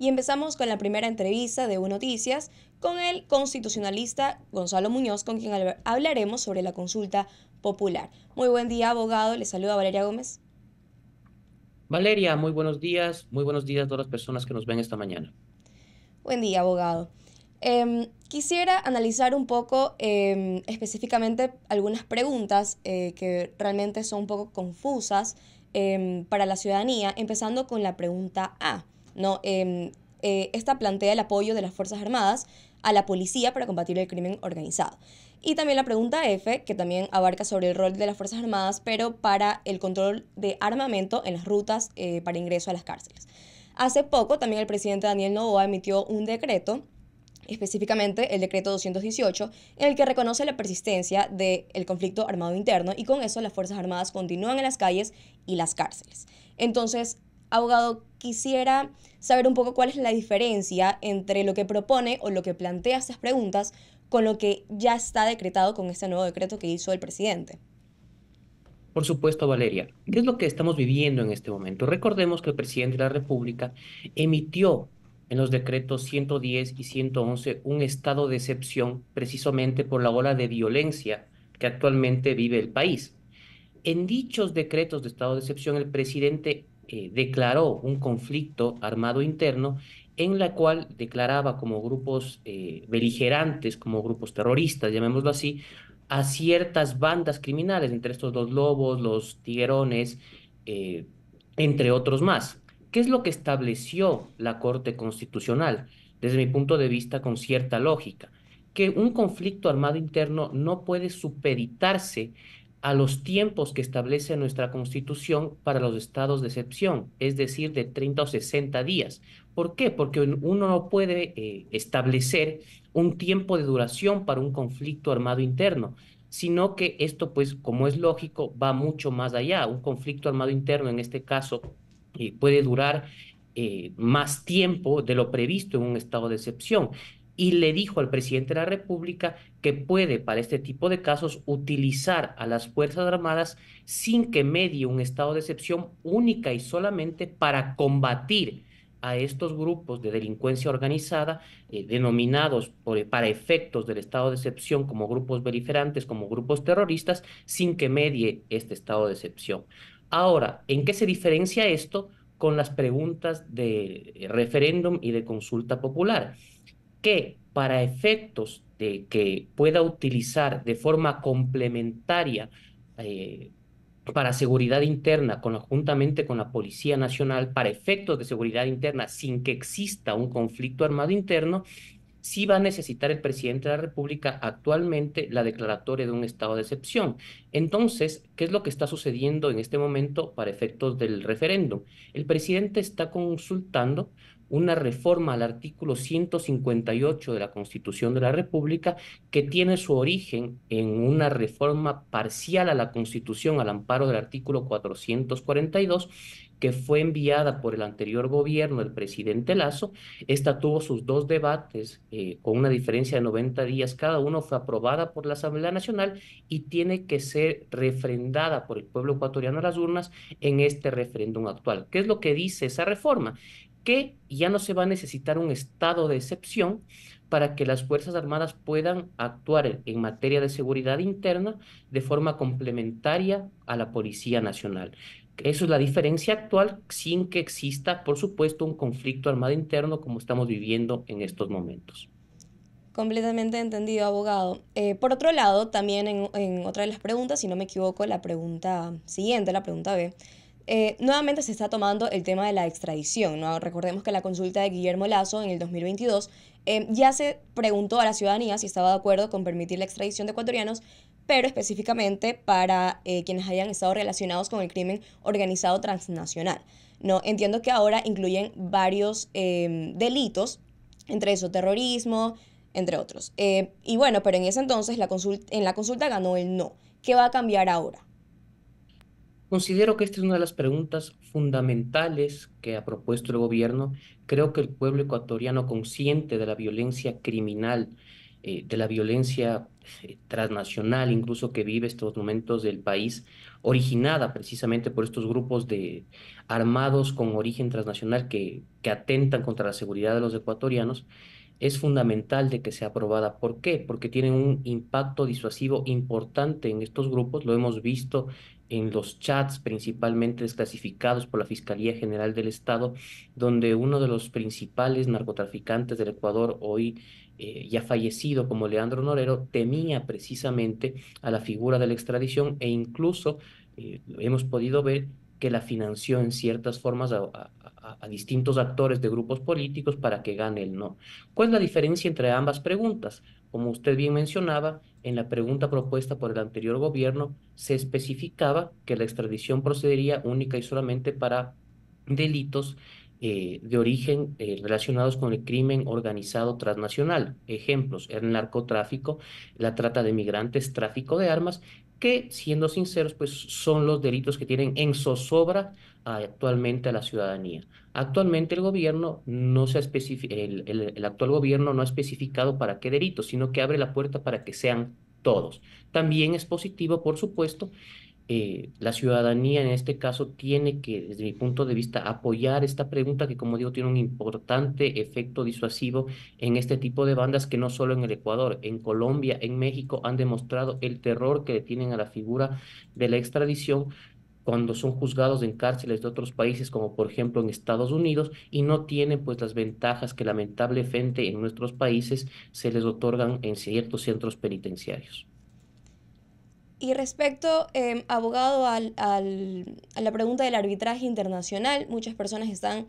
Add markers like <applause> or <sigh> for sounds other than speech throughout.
Y empezamos con la primera entrevista de U Noticias con el constitucionalista Gonzalo Muñoz, con quien hablaremos sobre la consulta popular. Muy buen día, abogado. Le saluda Valeria Gómez. Valeria, muy buenos días. Muy buenos días a todas las personas que nos ven esta mañana. Buen día, abogado. Em, quisiera analizar un poco em, específicamente algunas preguntas eh, que realmente son un poco confusas em, para la ciudadanía, empezando con la pregunta A. ¿no? Em, eh, esta plantea el apoyo de las Fuerzas Armadas a la policía para combatir el crimen organizado. Y también la pregunta F, que también abarca sobre el rol de las Fuerzas Armadas, pero para el control de armamento en las rutas eh, para ingreso a las cárceles. Hace poco también el presidente Daniel Novoa emitió un decreto, específicamente el decreto 218, en el que reconoce la persistencia del conflicto armado interno y con eso las Fuerzas Armadas continúan en las calles y las cárceles. Entonces, Abogado, quisiera saber un poco cuál es la diferencia entre lo que propone o lo que plantea estas preguntas con lo que ya está decretado con este nuevo decreto que hizo el presidente. Por supuesto, Valeria. ¿Qué es lo que estamos viviendo en este momento? Recordemos que el presidente de la República emitió en los decretos 110 y 111 un estado de excepción precisamente por la ola de violencia que actualmente vive el país. En dichos decretos de estado de excepción, el presidente eh, declaró un conflicto armado interno en la cual declaraba como grupos eh, beligerantes, como grupos terroristas, llamémoslo así, a ciertas bandas criminales, entre estos dos lobos, los tiguerones, eh, entre otros más. ¿Qué es lo que estableció la Corte Constitucional? Desde mi punto de vista, con cierta lógica, que un conflicto armado interno no puede supeditarse a los tiempos que establece nuestra constitución para los estados de excepción, es decir, de 30 o 60 días. ¿Por qué? Porque uno no puede eh, establecer un tiempo de duración para un conflicto armado interno, sino que esto, pues, como es lógico, va mucho más allá. Un conflicto armado interno, en este caso, eh, puede durar eh, más tiempo de lo previsto en un estado de excepción y le dijo al presidente de la República que puede para este tipo de casos utilizar a las Fuerzas Armadas sin que medie un estado de excepción única y solamente para combatir a estos grupos de delincuencia organizada, eh, denominados para efectos del estado de excepción como grupos beligerantes, como grupos terroristas, sin que medie este estado de excepción. Ahora, ¿en qué se diferencia esto con las preguntas de referéndum y de consulta popular? que para efectos de que pueda utilizar de forma complementaria eh, para seguridad interna, conjuntamente con la Policía Nacional, para efectos de seguridad interna, sin que exista un conflicto armado interno, sí va a necesitar el presidente de la República actualmente la declaratoria de un estado de excepción. Entonces, ¿qué es lo que está sucediendo en este momento para efectos del referéndum? El presidente está consultando una reforma al artículo 158 de la Constitución de la República que tiene su origen en una reforma parcial a la Constitución al amparo del artículo 442 que fue enviada por el anterior gobierno, del presidente Lazo. Esta tuvo sus dos debates eh, con una diferencia de 90 días cada uno, fue aprobada por la Asamblea Nacional y tiene que ser refrendada por el pueblo ecuatoriano a las urnas en este referéndum actual. ¿Qué es lo que dice esa reforma? que ya no se va a necesitar un estado de excepción para que las Fuerzas Armadas puedan actuar en materia de seguridad interna de forma complementaria a la Policía Nacional. Eso es la diferencia actual sin que exista, por supuesto, un conflicto armado interno como estamos viviendo en estos momentos. Completamente entendido, abogado. Eh, por otro lado, también en otra de las preguntas, si no me equivoco, la pregunta siguiente, la pregunta B, eh, nuevamente se está tomando el tema de la extradición. ¿no? Recordemos que la consulta de Guillermo Lazo en el 2022 eh, ya se preguntó a la ciudadanía si estaba de acuerdo con permitir la extradición de ecuatorianos, pero específicamente para eh, quienes hayan estado relacionados con el crimen organizado transnacional. No, entiendo que ahora incluyen varios em, delitos, entre eso terrorismo, entre otros. y bueno, pero en ese entonces la en la consulta ganó el no. ¿Qué va a cambiar ahora? Considero que esta es una de las preguntas fundamentales que ha propuesto el gobierno. Creo que el pueblo ecuatoriano consciente de la violencia criminal, eh, de la violencia eh, transnacional, incluso que vive estos momentos del país, originada precisamente por estos grupos de armados con origen transnacional que atentan contra la seguridad de los ecuatorianos, es fundamental de que sea aprobada. ¿Por qué? Porque tiene un impacto disuasivo importante en estos grupos, lo hemos visto en los chats principalmente desclasificados por la Fiscalía General del Estado, donde uno de los principales narcotraficantes del Ecuador hoy eh, ya fallecido como Leandro Norero temía precisamente a la figura de la extradición e incluso eh, hemos podido ver que la financió en ciertas formas a, a, distintos actores de grupos políticos para que gane el no. ¿Cuál es la diferencia entre ambas preguntas? Como usted bien mencionaba, en la pregunta propuesta por el anterior gobierno se especificaba que la extradición procedería única y solamente para delitos eh, de origen eh, relacionados con el crimen organizado transnacional. Ejemplos, el narcotráfico, la trata de migrantes, tráfico de armas que, siendo sinceros, pues son los delitos que tienen en zozobra actualmente a la ciudadanía. Actualmente el gobierno no se ha el, el actual gobierno no ha especificado para qué delitos, sino que abre la puerta para que sean todos. También es positivo, por supuesto, eh, la ciudadanía en este caso tiene que, desde mi punto de vista, apoyar esta pregunta que, como digo, tiene un importante efecto disuasivo en este tipo de bandas que no solo en el Ecuador, en Colombia, en México han demostrado el terror que le tienen a la figura de la extradición cuando son juzgados en cárceles de otros países, como por ejemplo en Estados Unidos, y no tienen pues las ventajas que lamentablemente en nuestros países se les otorgan en ciertos centros penitenciarios. Y respecto, em, abogado, a la pregunta del arbitraje internacional, muchas personas están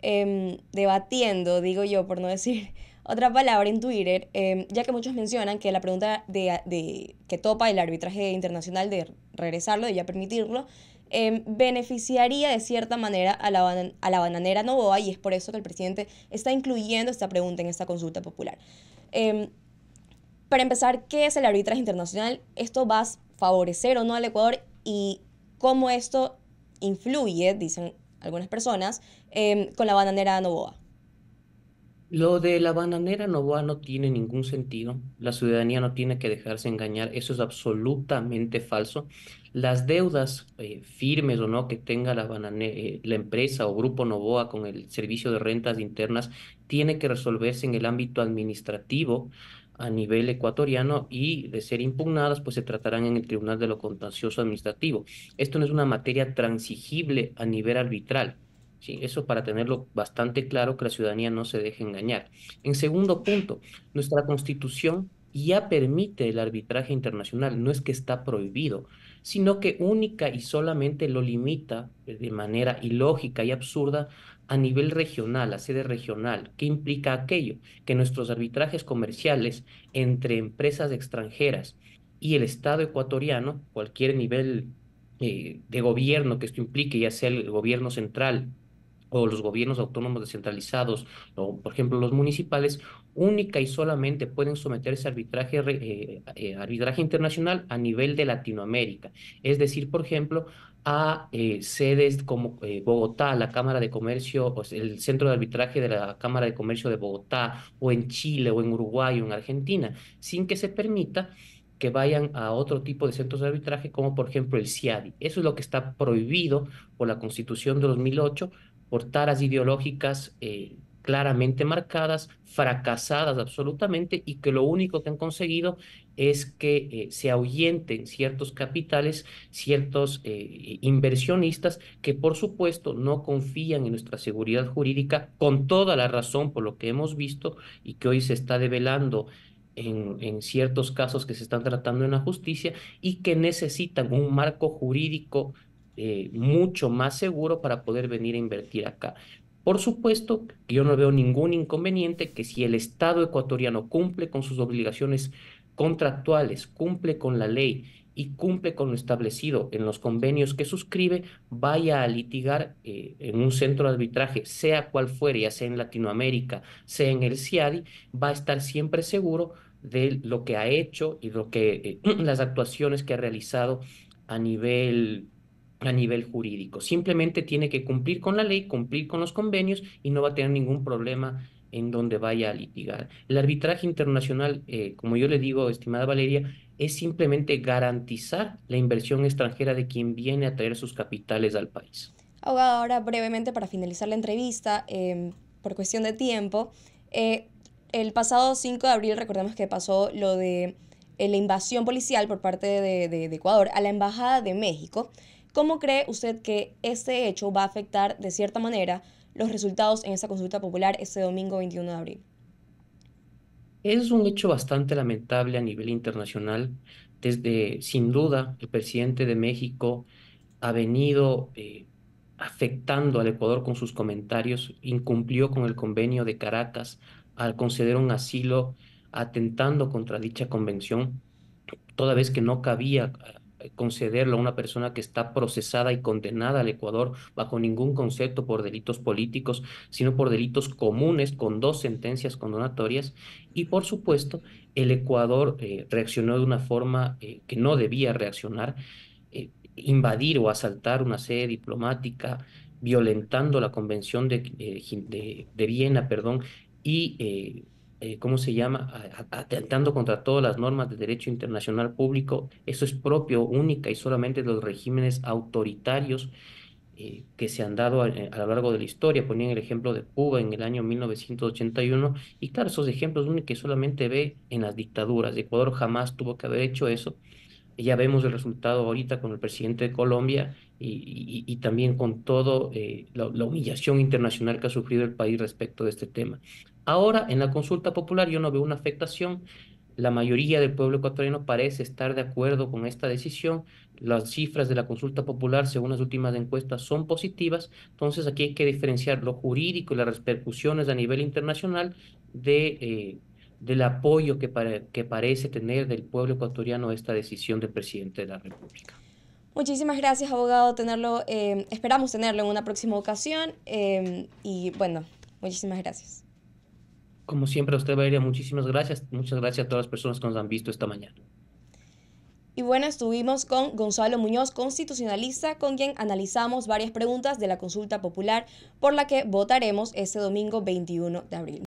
em, debatiendo, digo yo, por no decir <laughs> otra palabra, en Twitter, em, ya que muchos mencionan que la pregunta de, que topa el arbitraje internacional de regresarlo, de ya permitirlo, beneficiaría de cierta manera a la, bananera Novoa y es por eso que el presidente está incluyendo esta pregunta en esta consulta popular. para empezar, ¿qué es el arbitraje internacional? Esto va favorecer o no al Ecuador y cómo esto influye, dicen algunas personas, em, con la bananera Novoa? Lo de la bananera Novoa no tiene ningún sentido. La ciudadanía no tiene que dejarse engañar. Eso es absolutamente falso. Las deudas eh, firmes o no que tenga la, eh, la empresa o grupo Novoa con el servicio de rentas internas tiene que resolverse en el ámbito administrativo a nivel ecuatoriano y de ser impugnadas, pues se tratarán en el Tribunal de lo Contencioso Administrativo. Esto no es una materia transigible a nivel arbitral. ¿sí? Eso para tenerlo bastante claro, que la ciudadanía no se deje engañar. En segundo punto, nuestra constitución ya permite el arbitraje internacional, no es que está prohibido, sino que única y solamente lo limita eh, de manera ilógica y absurda a nivel regional, a sede regional. ¿Qué implica aquello? Que nuestros arbitrajes comerciales entre empresas extranjeras y el Estado ecuatoriano, cualquier nivel eh, de gobierno que esto implique, ya sea el gobierno central, o los gobiernos autónomos descentralizados, o por ejemplo los municipales, única y solamente pueden someterse a arbitraje, eh, eh, arbitraje internacional a nivel de Latinoamérica. Es decir, por ejemplo, a eh, sedes como Bogotá, la Cámara de Comercio, o el Centro de Arbitraje de la Cámara de Comercio de Bogotá, o en Chile, o en Uruguay, o en Argentina, sin que se permita que vayan a otro tipo de centros de arbitraje, como por ejemplo el CIADI. Eso es lo que está prohibido por la Constitución de 2008 por taras ideológicas eh, claramente marcadas, fracasadas absolutamente y que lo único que han conseguido es que eh, se ahuyenten ciertos capitales, ciertos eh, inversionistas que por supuesto no confían en nuestra seguridad jurídica con toda la razón por lo que hemos visto y que hoy se está develando en, en, ciertos casos que se están tratando en la justicia y que necesitan un marco jurídico eh, mucho más seguro para poder venir a invertir acá. Por supuesto, yo no veo ningún inconveniente que si el Estado ecuatoriano cumple con sus obligaciones contractuales, cumple con la ley y cumple con lo establecido en los convenios que suscribe, vaya a litigar eh, en un centro de arbitraje, sea cual fuere, ya sea en Latinoamérica, sea en el CIADI, va a estar siempre seguro de lo que ha hecho y lo que eh, <clears throat> las actuaciones que ha realizado a nivel a nivel jurídico. Simplemente tiene que cumplir con la ley, cumplir con los convenios y no va a tener ningún problema en donde vaya a litigar. El arbitraje internacional, eh, como yo le digo, estimada Valeria, es simplemente garantizar la inversión extranjera de quien viene a traer sus capitales al país. Ahora, ahora brevemente, para finalizar la entrevista, em, por cuestión de tiempo, eh, el pasado 5 de abril recordemos que pasó lo de eh, la invasión policial por parte de Ecuador a la Embajada de México. ¿Cómo cree usted que este hecho va a afectar de cierta manera los resultados en esa consulta popular este domingo 21 de abril? Es un hecho bastante lamentable a nivel internacional. Desde, sin duda, el presidente de México ha venido eh, afectando al Ecuador con sus comentarios, incumplió con el convenio de Caracas al conceder un asilo atentando contra dicha convención, toda vez que no cabía concederlo a una persona que está procesada y condenada al Ecuador bajo ningún concepto por delitos políticos, sino por delitos comunes con dos sentencias condonatorias. Y por supuesto, el Ecuador eh, reaccionó de una forma eh, que no debía reaccionar, eh, invadir o asaltar una sede diplomática, violentando la Convención de, de, de Viena, perdón, y eh, ¿cómo se llama?, atentando contra todas las normas de derecho internacional público. Eso es propio, única y solamente de los regímenes autoritarios eh, que se han dado eh, a, lo largo de la historia. Ponían el ejemplo de Cuba en el año 1981. Y claro, esos ejemplos únicos que solamente ve en las dictaduras. Ecuador jamás tuvo que haber hecho eso. Ya vemos el resultado ahorita con el presidente de Colombia y, también con toda la, humillación internacional que ha sufrido el país respecto de este tema. Ahora, en la consulta popular yo no veo una afectación. La mayoría del pueblo ecuatoriano parece estar de acuerdo con esta decisión. Las cifras de la consulta popular, según las últimas encuestas, son positivas. Entonces, aquí hay que diferenciar lo jurídico y las repercusiones a nivel internacional de, eh, del apoyo que, parece tener del pueblo ecuatoriano esta decisión del presidente de la República. Muchísimas gracias, abogado. Tenerlo, eh, esperamos tenerlo en una próxima ocasión. Eh, y bueno, muchísimas gracias. Como siempre, a usted, Valeria, muchísimas gracias. Muchas gracias a todas las personas que nos han visto esta mañana. Y bueno, estuvimos con Gonzalo Muñoz, constitucionalista, con quien analizamos varias preguntas de la consulta popular por la que votaremos este domingo 21 de abril.